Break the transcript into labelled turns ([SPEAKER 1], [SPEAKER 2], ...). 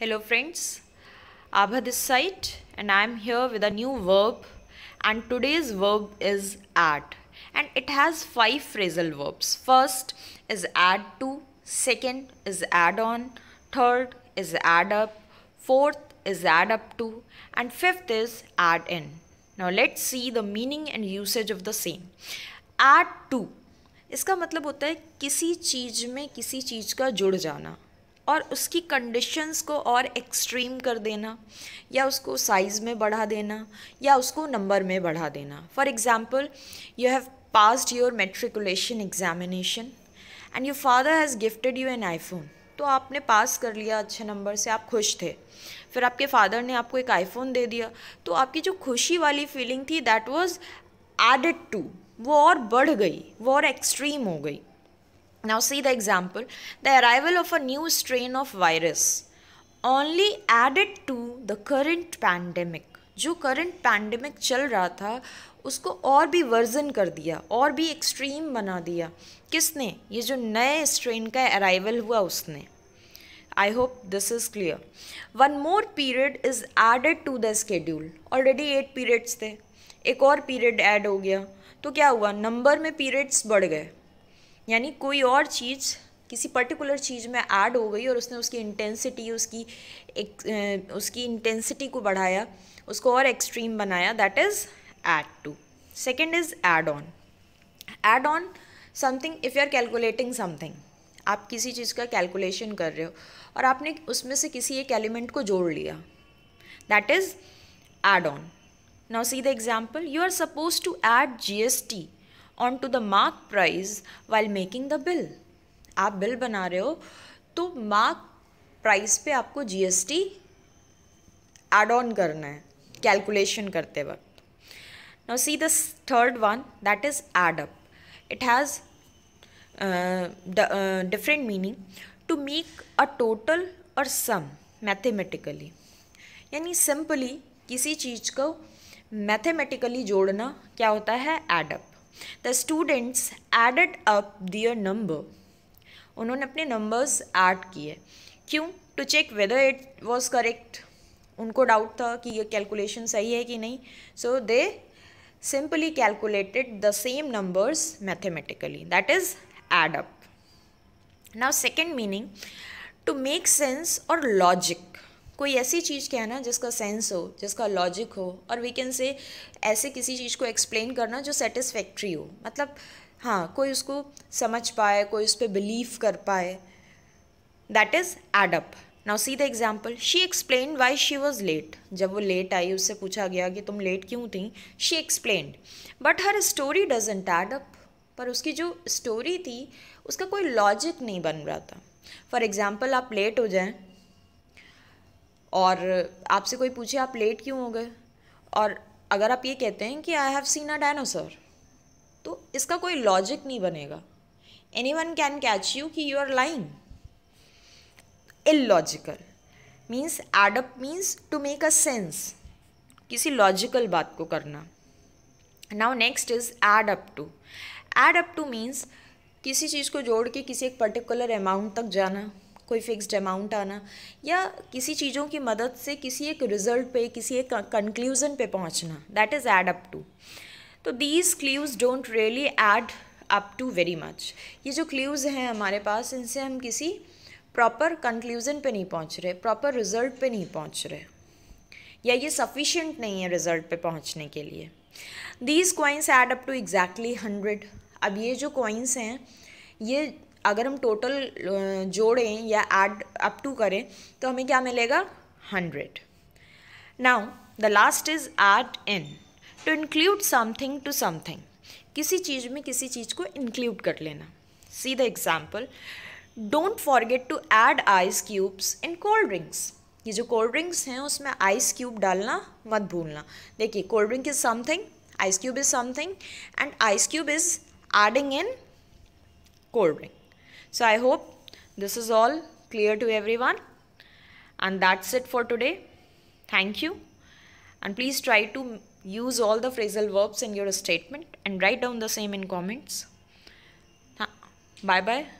[SPEAKER 1] Hello friends, Abha this side and I am here with a new verb and today's verb is add and it has five phrasal verbs. First is add to, second is add on, third is add up, fourth is add up to and fifth is add in. Now let's see the meaning and usage of the same. Add to इसका मतलब होता है किसी चीज़ में किसी चीज़ का जुड़ जाना और उसकी कंडीशंस को और एक्सट्रीम कर देना या उसको साइज़ में बढ़ा देना या उसको नंबर में बढ़ा देना for example you have passed your matriculation examination and your father has gifted you an iPhone तो आपने पास कर लिया अच्छे नंबर से आप खुश थे फिर आपके फादर ने आपको एक आईफोन दे दिया तो आपकी जो खुशी वाली फीलिंग थी दैट वॉज एडेड टू वो और बढ़ गई वो और एक्सट्रीम हो गई Now see the example. The arrival of a new strain of virus only added to the current pandemic. जो current पैंडमिक चल रहा था उसको और भी वर्जन कर दिया और भी एक्सट्रीम बना दिया किसने ये जो नए स्ट्रेन का अराइवल हुआ उसने I hope this is clear one more period is added to the schedule already eight periods थे एक और पीरियड ऐड हो गया तो क्या हुआ नंबर में पीरियड्स बढ़ गए यानी कोई और चीज़ किसी पर्टिकुलर चीज़ में ऐड हो गई और उसने उसकी इंटेंसिटी उसकी एक, उसकी इंटेंसिटी को बढ़ाया उसको और एक्सट्रीम बनाया that is add to second is add on add on something if you are calculating something आप किसी चीज़ का कैलकुलेशन कर रहे हो और आपने उसमें से किसी एक एलिमेंट को जोड़ लिया that is add on now see the example you are suppose to add G S T on to the mark price while making the bill आप बिल बना रहे हो तो मार्क प्राइस पे आपको जीएसटी एड ऑन करना है calculation करते वक्त now see the third one that is add up it has different meaning to make a total और सम मैथेमेटिकली यानी सिंपली किसी चीज़ को मैथमेटिकली जोड़ना क्या होता है add up the students added up their number उन्होंने अपने नंबर्स ऐड किए क्यों to check whether it was correct उनको डाउट था कि ये कैलकुलेशन सही है कि नहीं so they simply calculated the same numbers mathematically that is add up. Now second meaning to make sense or logic. कोई ऐसी चीज़ है ना जिसका सेंस हो जिसका लॉजिक हो और वी कैन से ऐसे किसी चीज़ को एक्सप्लेन करना जो सेटिस्फैक्ट्री हो मतलब हाँ कोई उसको समझ पाए कोई उस पर बिलीव कर पाए that is add up now see the example she explain why she was late जब वो लेट आई उससे पूछा गया कि तुम लेट क्यों थी she explain but her story doesn't add up पर उसकी जो स्टोरी थी उसका कोई लॉजिक नहीं बन रहा था फॉर एग्ज़ाम्पल आप लेट हो जाएं और आपसे कोई पूछे आप लेट क्यों हो गए और अगर आप ये कहते हैं कि I have seen a dinosaur तो इसका कोई लॉजिक नहीं बनेगा anyone can catch you कि you are lying illogical means add up means to make a sense किसी लॉजिकल बात को करना now next is add up to add up to means किसी चीज़ को जोड़ के किसी एक पर्टिकुलर अमाउंट तक जाना कोई फिक्स्ड अमाउंट आना या किसी चीज़ों की मदद से किसी एक रिजल्ट पे किसी एक कंक्लूज़न पे पहुंचना that is add up to तो these clues don't really add up to very much ये जो क्ल्यूज़ हैं हमारे पास इनसे हम किसी प्रॉपर कंक्लूज़न पे नहीं पहुंच रहे प्रॉपर रिजल्ट पे नहीं पहुंच रहे या ये सफिशेंट नहीं है रिजल्ट पे पहुंचने के लिए these coins add up to exactly hundred अब ये जो कॉइन्स हैं ये अगर हम टोटल जोड़ें या ऐड अप टू करें तो हमें क्या मिलेगा hundred now the last is add in to include something to something किसी चीज़ में किसी चीज़ को इंक्लूड कर लेना see the example don't forget to add ice cubes in cold drinks ये जो कोल्ड ड्रिंक्स हैं उसमें आइस क्यूब डालना मत भूलना देखिए cold drink is something ice cube is something and ice cube is adding in cold drink So I hope this is all clear to everyone. And that's it for today. Thank you. And please try to use all the phrasal verbs in your statement and write down the same in comments. Bye-bye.